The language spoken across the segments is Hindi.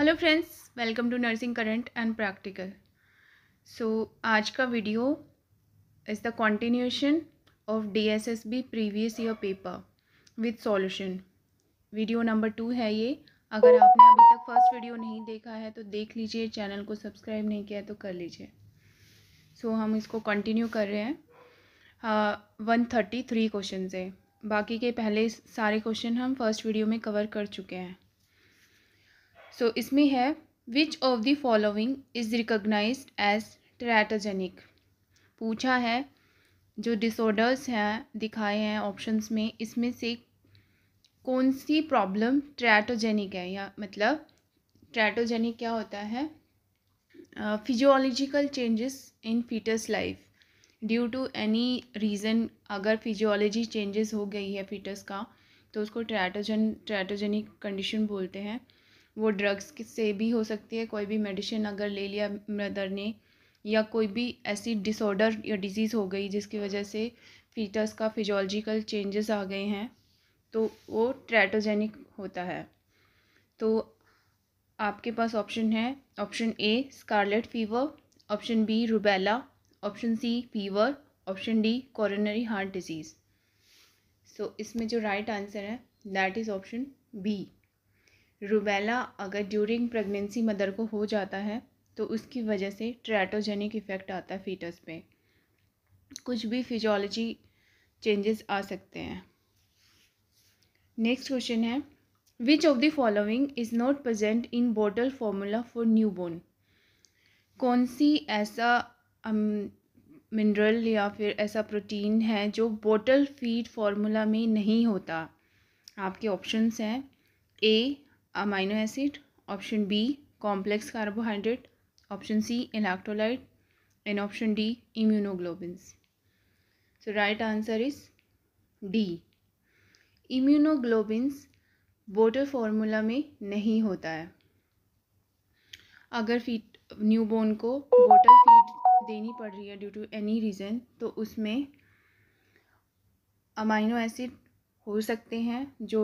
Hello friends welcome to nursing current and practical so आज का video is the continuation of D S S B previous year paper with solution video number two है ये अगर आपने अभी तक फर्स्ट वीडियो नहीं देखा है तो देख लीजिए चैनल को सब्सक्राइब नहीं किया है तो कर लीजिए सो so, हम इसको कंटिन्यू कर रहे हैं वन थर्टी थ्री क्वेश्चन है बाकी के पहले सारे क्वेश्चन हम फर्स्ट वीडियो में कवर कर चुके हैं सो so, इसमें है which of the following is recognise as teratogenic पूछा है जो डिसऑर्डर्स हैं दिखाए हैं ऑप्शंस में इसमें से कौन सी प्रॉब्लम ट्रैटोजेनिक है या मतलब ट्रैटोजेनिक क्या होता है physiological changes in foetus life due to any reason अगर फिजियोलॉजी चेंजेस हो गई है फीटस का तो उसको ट्रैटोजन ट्रैटोजेनिक कंडीशन बोलते हैं वो ड्रग्स से भी हो सकती है कोई भी मेडिसिन अगर ले लिया मदर ने या कोई भी ऐसी डिसऑर्डर या डिजीज़ हो गई जिसकी वजह से फीटस का फिजोलॉजिकल चेंजेस आ गए हैं तो वो ट्रैटोजेनिक होता है तो आपके पास ऑप्शन है option A scarlet fever option B rubella option C fever option D coronary heart disease so इसमें जो राइट right आंसर है that is option B rubella अगर ड्यूरिंग प्रेगनेंसी मदर को हो जाता है तो उसकी वजह से ट्रैटोजेनिक इफ़ेक्ट आता है फीटस पे कुछ भी फिजोलॉजी चेंजेस आ सकते हैं नेक्स्ट क्वेश्चन है which of the following is not present in bottle formula for newborn कौन सी ऐसा मिनरल या फिर ऐसा प्रोटीन है जो बोटल फीड फार्मूला में नहीं होता आपके ऑप्शंस हैं A amino acid option B complex carbohydrate option C electrolyte and option D immunoglobins so right answer is D immunoglobins water formula में नहीं होता है अगर फीट न्यूबॉर्न को वोटर फीड देनी पड़ रही है ड्यू टू एनी रीज़न तो उसमें अमाइनो एसिड हो सकते हैं जो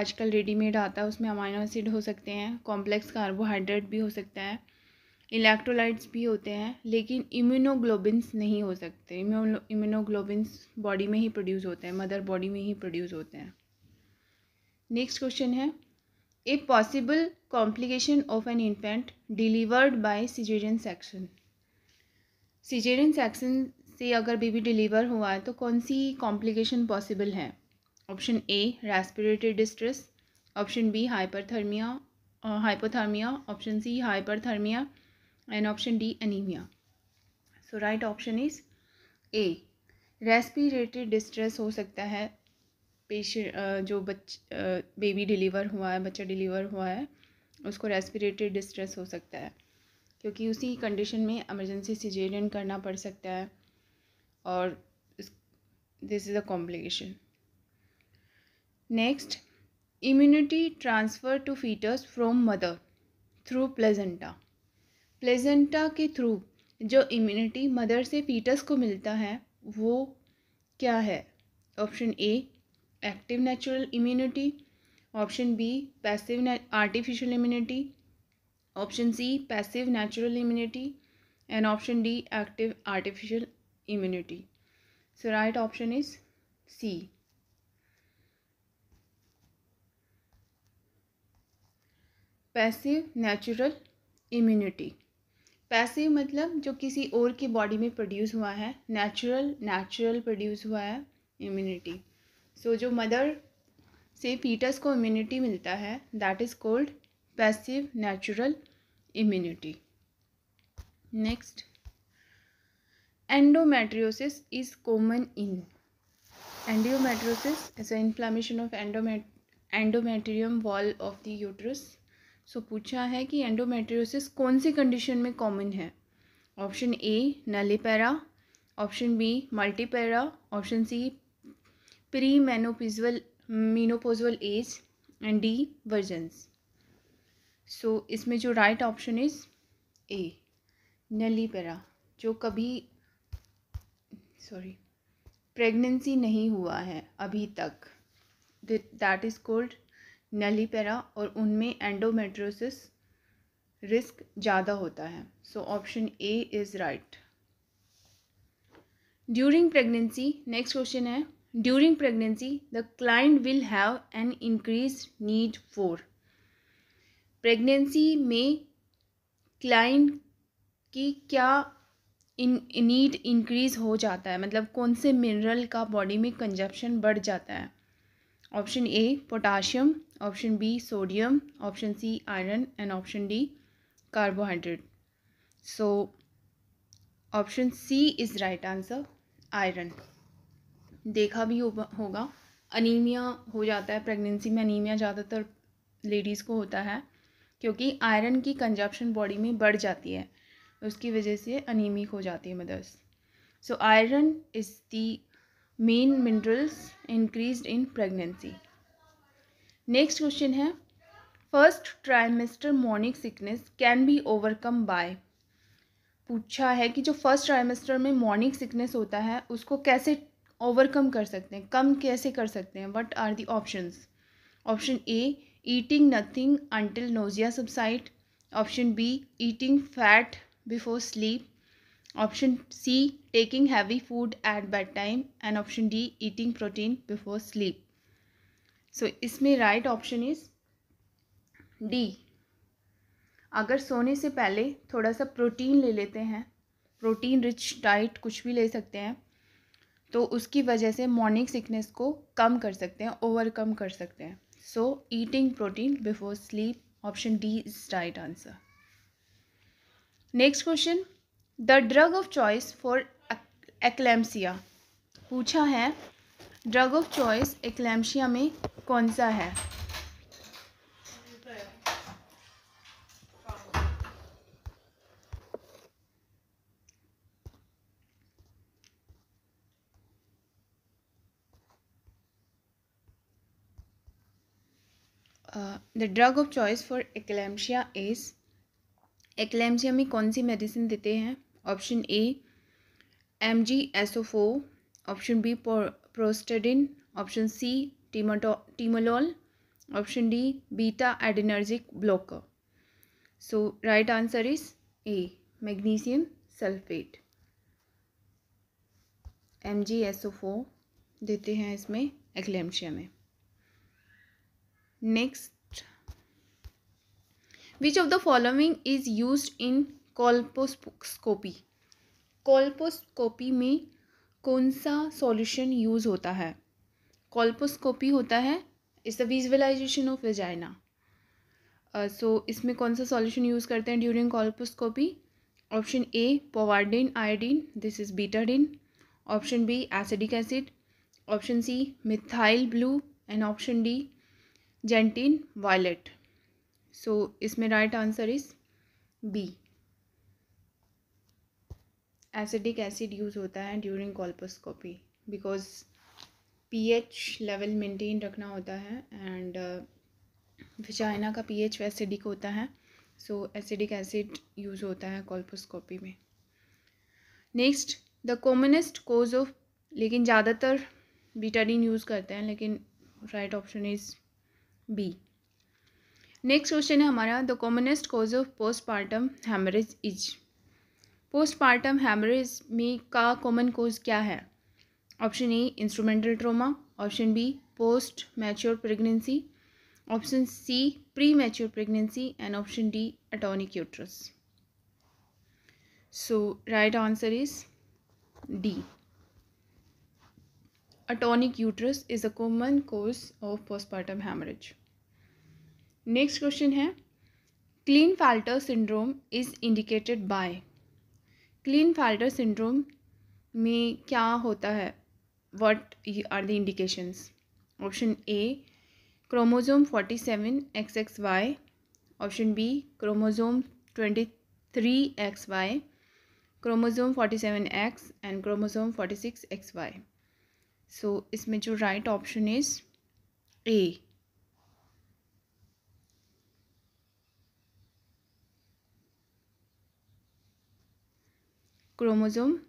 आजकल रेडीमेड आता है उसमें अमाइनो एसिड हो सकते हैं कॉम्प्लेक्स कार्बोहाइड्रेट भी हो सकता है इलेक्ट्रोलाइट्स भी होते हैं लेकिन इम्यूनोग्लोबिन्स नहीं हो सकते इम्यूनोग्लोबिन्स बॉडी में ही प्रोड्यूस होते हैं मदर बॉडी में ही प्रोड्यूस होते हैं नेक्स्ट क्वेश्चन है A possible complication of an infant delivered by caesarean section caesarean section से अगर बेबी डिलीवर हुआ है तो कौन सी कॉम्प्लिकेशन पॉसिबल है option A respiratory distress option B hyperthermia hypothermia option C hyperthermia and option D anaemia so right option is A respiratory distress हो सकता है पेशेंट uh, जो बच बेबी uh, डिलीवर हुआ है बच्चा डिलीवर हुआ है उसको रेस्पिरेटरी डिस्ट्रेस हो सकता है क्योंकि उसी कंडीशन में एमरजेंसी सिजेरियन करना पड़ सकता है और this is a complication next immunity transfer to foetus from mother through placenta placenta के थ्रू जो इम्यूनिटी मदर से फीटस को मिलता है वो क्या है option A active natural immunity option B passive artificial immunity option C passive natural immunity and option D active artificial immunity so right option is C passive natural immunity passive मतलब जो किसी और की बॉडी में प्रोड्यूस हुआ है नेचुरल नेचुरल प्रोड्यूस हुआ है इम्यूनिटी सो so, जो मदर से फीटस को इम्यूनिटी मिलता है that is called passive natural immunity next endometriosis is common in endometriosis is a inflammation of एंडोमेट endometrium wall of the uterus so so, पूछा है कि एंडोमेट्रियोसिस कौन सी कंडीशन में कॉमन है option A nullipara option B multipara option C pre menopausal menopausal age and D virgins so इसमें जो right option is A nullipara जो कभी सॉरी प्रेगनेंसी नहीं हुआ है अभी तक दैट इज़ कोल्ड नलीपेरा और उनमें एंडोमेट्रोसिस रिस्क ज़्यादा होता है so option A is right during pregnancy next question is during pregnancy the client will have an increase need for pregnancy में क्लाइंट की क्या इन नीड इंक्रीज़ हो जाता है मतलब कौन से मिनरल का बॉडी में कंजप्शन बढ़ जाता है option A potassium option B sodium option C iron and option D carbohydrate so option C is right answer iron देखा भी हो, होगा अनीमिया हो जाता है प्रेगनेंसी में अनीमिया ज़्यादातर लेडीज़ को होता है क्योंकि आयरन की कंजप्शन बॉडी में बढ़ जाती है उसकी वजह से अनीमिक हो जाती है mothers so iron is the main minerals increase in pregnancy next question है first trimester morning sickness can be overcome by पूछा है कि जो फर्स्ट ट्राइमेस्टर में मॉर्निंग सिकनेस होता है उसको कैसे ओवरकम कर सकते हैं कम कैसे कर सकते हैं what are the options option A eating nothing until nausea subside option B eating fat before sleep option C taking heavy food at bedtime and option D eating protein before sleep so इसमें राइट ऑप्शन इज डी अगर सोने से पहले थोड़ा सा प्रोटीन ले लेते हैं प्रोटीन रिच डाइट कुछ भी ले सकते हैं तो उसकी वजह से मॉर्निंग सिकनेस को कम कर सकते हैं ओवरकम कर सकते हैं so eating protein before sleep option D is right answer next question the drug of choice for eclampsia पूछा है ड्रग ऑफ चॉइस एक्लेम्सिया में कौन सा है the drug of choice for eclampsia is eclampsia में कौन सी मेडिसिन देते हैं option A M G S O four option B prostadin option C टीमोटो timolol option D beta adrenergic blocker so right answer is A magnesium sulphate M G S O four देते हैं इसमें एक्लेम्शिया में next which of the following is use in colposcopy colposcopy में कौन सा सॉल्यूशन यूज़ होता है कॉल्पोस्कोपी होता है is the visualisation of vagina so इसमें कौन सा सॉल्यूशन यूज़ करते हैं during colposcopy option A povidone iodine this is betadine option B acidic acid option C methyl blue and option D gentian violet so इसमें right answer is B acidic acid use होता है during colposcopy because pH level maintain रखना होता है एंड विजाइना का पीएच एसिडिक होता है सो एसिडिक एसिड यूज़ होता है कॉल्पोस्कोपी में next the commonest cause of लेकिन ज़्यादातर बीटाडीन यूज़ करते हैं लेकिन right option is B next question है हमारा the commonest cause of partum haemorrhage is partum haemorrhage में का कॉमन कोज क्या है option A instrumental trauma option B postmature pregnancy option C premature pregnancy and option D atonic uterus so right answer is D atonic uterus is a common course of postmortem haemorrhage next question है Klinefelter syndrome is indicated by Klinefelter syndrome में क्या होता है what are the indications option a chromosome 47 xxy option b chromosome 23 xy chromosome 47x and chromosome 46 xy so is major right option is a chromosome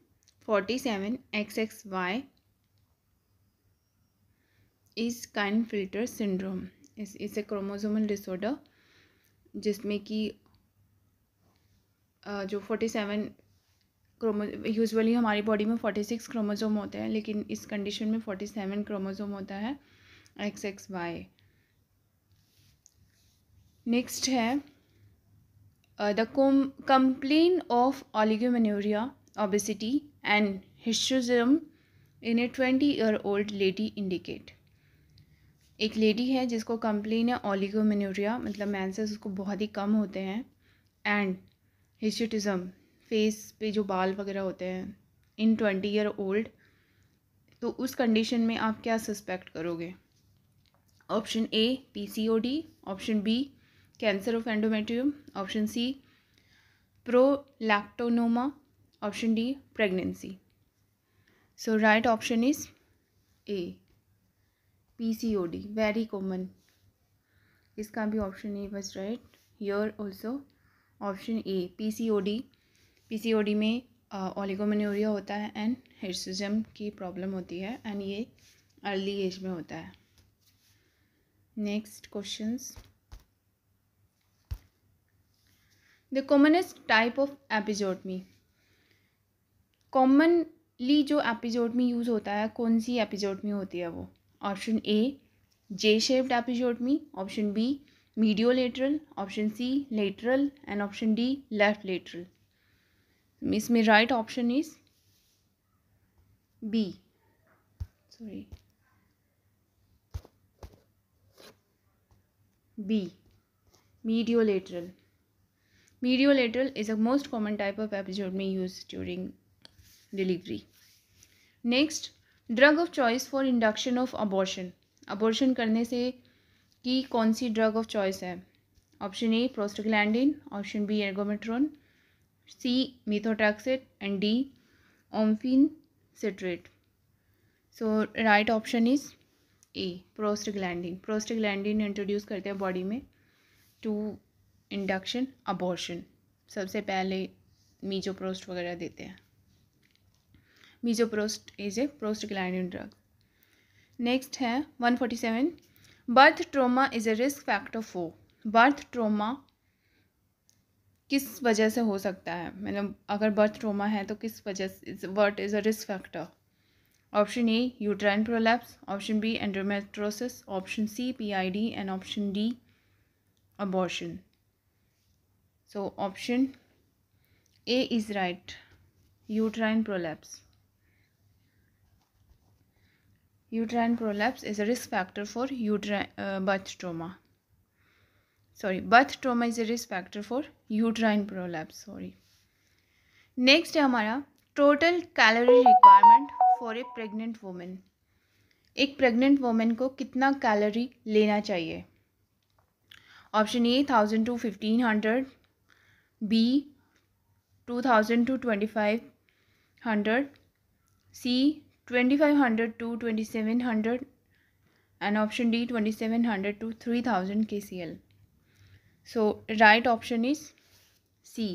47 xxy is Klinefelter syndrome is इसे chromosomal डिसऑर्डर जिसमें कि जो फोर्टी सेवन क्रोमो यूजली हमारी बॉडी में फोर्टी सिक्स क्रोमोजोम होते हैं लेकिन इस कंडीशन में फोर्टी सेवन क्रोमोजोम होता है एक्स एक्स वाई नेक्स्ट है the complain of oligomenorrhoea obesity and hirsutism in a twenty year old lady indicate एक लेडी है जिसको कंप्लेन है ओलिगोमेनोरिया मतलब मैंसेस उसको बहुत ही कम होते हैं एंड हिस्टिटिज़म फेस पे जो बाल वगैरह होते हैं इन ट्वेंटी ईयर ओल्ड तो उस कंडीशन में आप क्या सस्पेक्ट करोगे option A PCOD option B cancer of endometrium option C prolactinoma option D pregnancy so right option is A PCOD very common इसका भी option A was right here also option A PCOD PCOD में ओलिगोमेनोरिया होता है एंड हिर्सजम की प्रॉब्लम होती है एंड ये अर्ली एज में होता है next questions the commonest type of episiotomy commonly जो एपिजोडमी यूज़ होता है कौन सी एपिजोडमी होती है वो option A J shaped episiotomy option B mediolateral option C lateral and option D left lateral तो इसमें right option is B sorry B mediolateral mediolateral is a most common type of episiotomy use during delivery next drug of choice for induction of abortion abortion करने से की कौन सी ड्रग ऑफ चॉइस है option A prostaglandin option B ergometrine C methotrexate and D ओम्फिन citrate so right option is A prostaglandin prostaglandin introduce करते हैं बॉडी में टू इंडक्शन अबॉर्शन सबसे पहले मीजो प्रोस्ट वगैरह देते हैं misoprost is a prostaglandin drug next है 147 birth trauma is a risk factor for birth trauma किस वजह से हो सकता है मतलब अगर बर्थ ट्रोमा है तो किस वजह से birth is a risk factor option A uterine prolapse option B endometriosis option C PID and option D abortion so option A is right uterine prolapse uterine prolapse is a risk factor for uterine uh, birth trauma sorry birth trauma is a risk factor for uterine prolapse sorry next hai hamara total calorie requirement for a pregnant woman एक प्रेग्नेंट वोमेन को कितना कैलोरी लेना चाहिए option A thousand to fifteen hundred B two thousand to twenty five hundred C twenty five hundred to twenty seven and option D twenty seven hundred to three thousand K C L so right option is C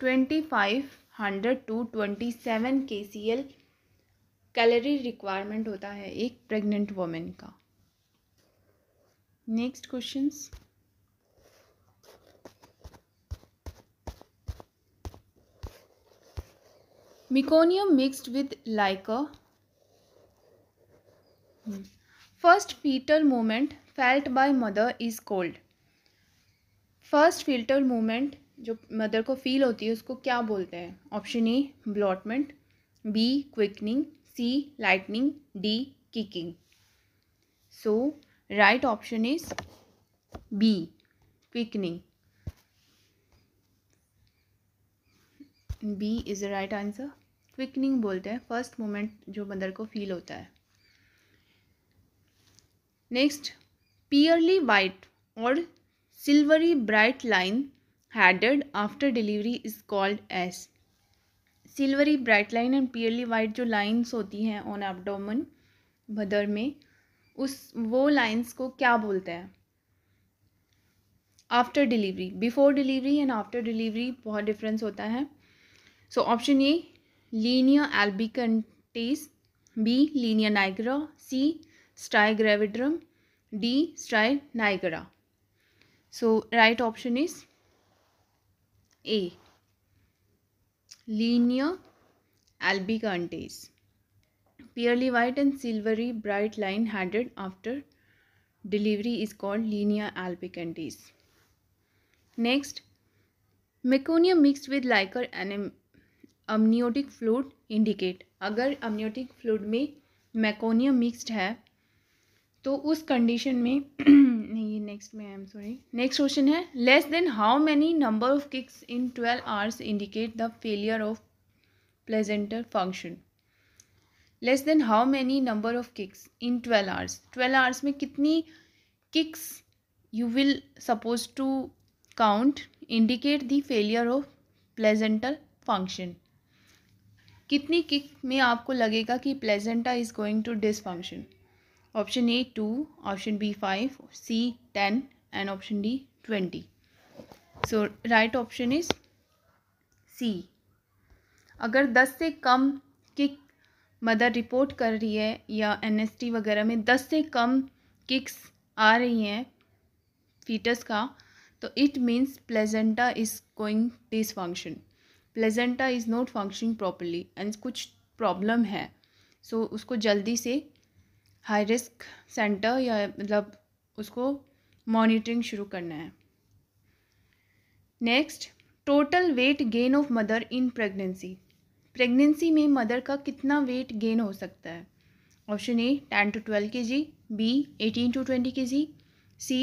twenty five hundred to twenty seven K C L calorie requirement होता है एक प्रेग्नेंट वोमेन का next question meconium mixed with like First fetal movement felt by mother is called first fetal movement जो मदर को फील होती है उसको क्या बोलते हैं option A ballottement B quickening C lightening D kicking so right option is B quickening B is the right answer quickening बोलते हैं फर्स्ट मोमेंट जो बंदर को फील होता है नेक्स्ट पियरली वाइट और silvery bright line headed after delivery is called as silvery bright line and pearly white जो लाइन्स होती हैं ऑन एबडोमन भदर में उस वो लाइन्स को क्या बोलते हैं after delivery before delivery and after delivery बहुत डिफरेंस होता है so option A Linear albicans, B. Linear nigra, C. Strigravidrum, D. Strinigra. So, right option is A. Linear albicans. Purely white and silvery bright line headed after delivery is called linear albicans. Next, meconium mixed with liquor anim amniotic fluid indicate अगर अमनियोटिक फ्लूड में मैकोनियम मिक्स्ड है तो उस कंडीशन में नहीं ये नेक्स्ट में I am sorry next question है less than how many number of kicks in twelve hours indicate the failure of placental function less than how many number of kicks in twelve hours twelve hours में कितनी kicks you will suppose to count indicate the failure of placental function कितनी किक में आपको लगेगा कि placenta is going to dysfunction option A two option B five C ten and option D twenty so right option is C अगर दस से कम किक मदर रिपोर्ट कर रही है या एनएसटी वगैरह में दस से कम किक्स आ रही हैं फीटस का तो it means placenta is going dysfunction placenta is not functioning properly and कुछ प्रॉब्लम है सो so, उसको जल्दी से हाई रिस्क सेंटर या मतलब उसको मॉनिटरिंग शुरू करना है next total weight gain of mother in pregnancy pregnancy में मदर का कितना वेट गेन हो सकता है option A ten to twelve K G B eighteen to twenty K G C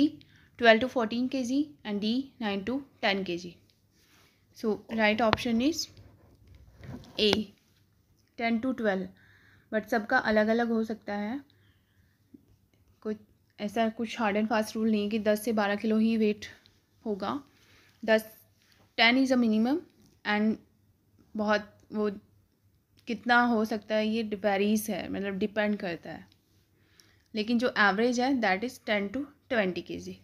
twelve to fourteen K G and D nine to ten K G so right option is A ten to twelve but सबका अलग अलग हो सकता है कुछ ऐसा कुछ हार्ड एंड फास्ट रूल नहीं है कि दस से बारह किलो ही वेट होगा दस ten is a minimum and बहुत वो कितना हो सकता है ये डिपेरीज है मतलब डिपेंड करता है लेकिन जो एवरेज है that is ten to twenty K G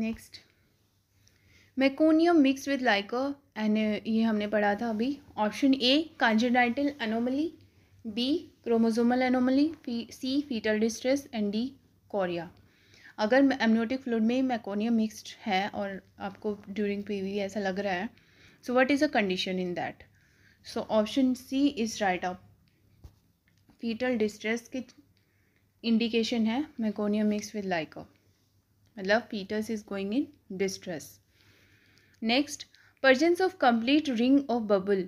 next meconium mix with liquor and ये हमने पढ़ा था अभी option A congenital anomaly B chromosomal anomaly फी, C fetal distress and D chorea अगर एमनोटिक फ्लूड में मैकोनियम मिक्स्ड है और आपको ड्यूरिंग पीवी ऐसा लग रहा है so what is a condition in that so option C is right up fetal distress के इंडिकेशन है मैकोनियम मिक्स विद लाइको मतलब fetus is going in distress next presence of complete ring of bubble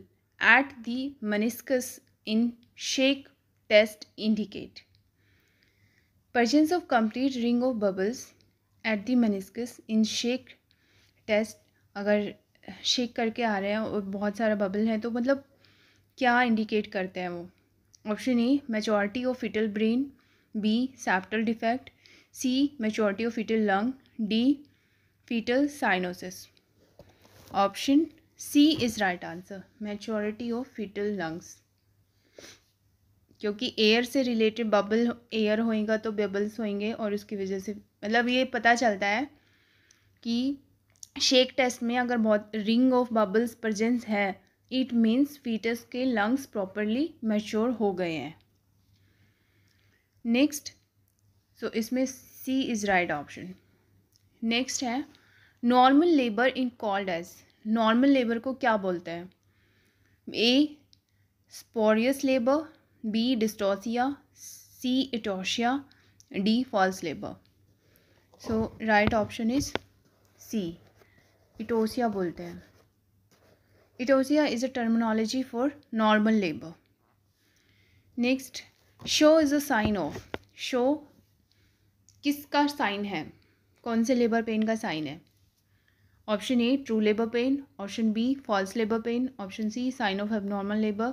at the meniscus in shake test indicate presence of complete ring of bubbles at the meniscus in shake test अगर शेक करके आ रहे हैं और बहुत सारा बबल है तो मतलब क्या इंडिकेट करते हैं वो option A majority of fetal brain B septal defect C maturity of fetal lung D fetal cyanosis option C is right answer maturity of fetal lungs क्योंकि एयर से रिलेटेड बबल एयर होएगा तो बबल्स होंगे और उसकी वजह से मतलब ये पता चलता है कि शेक टेस्ट में अगर बहुत रिंग ऑफ बबल्स प्रजेंस है इट मीन्स फीटस के लंग्स प्रॉपरली मैच्योर हो गए हैं नेक्स्ट सो इसमें C is right option next है normal labour in called as normal labour को क्या बोलते हैं A spurious labour B dystocia C eutocia D false labour so right option is C eutocia बोलते हैं eutocia is a terminology for normal labour next show is a sign of show किसका साइन है कौन से लेबर पेन का साइन है option A true labour pain option B false labour pain option C sign of abnormal labour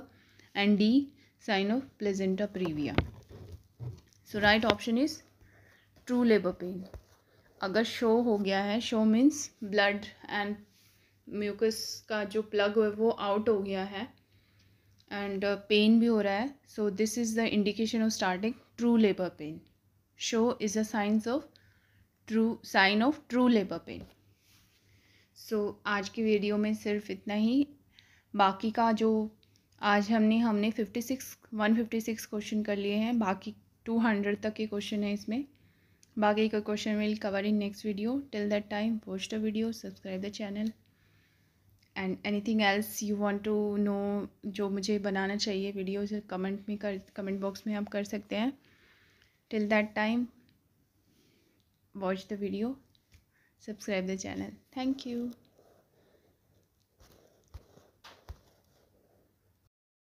and D sign of placenta previa so right option is true labour pain अगर शो हो गया है show means blood and mucus का जो प्लग है वो आउट हो गया है एंड पेन uh, भी हो रहा है so this is the indication of starting true labour pain show is a signs of true sign of true labour pain so आज की वीडियो में सिर्फ इतना ही बाकी का जो आज हमने हमने fifty six one fifty six question कर लिए हैं बाकी टू हंड्रेड तक के क्वेश्चन हैं इसमें बाकी का question will cover in next video till that time watch the video subscribe the channel and anything else you want to know जो मुझे बनाना चाहिए वीडियो कमेंट में कर कमेंट बॉक्स में आप कर सकते हैं till that time watch the video subscribe the channel thank you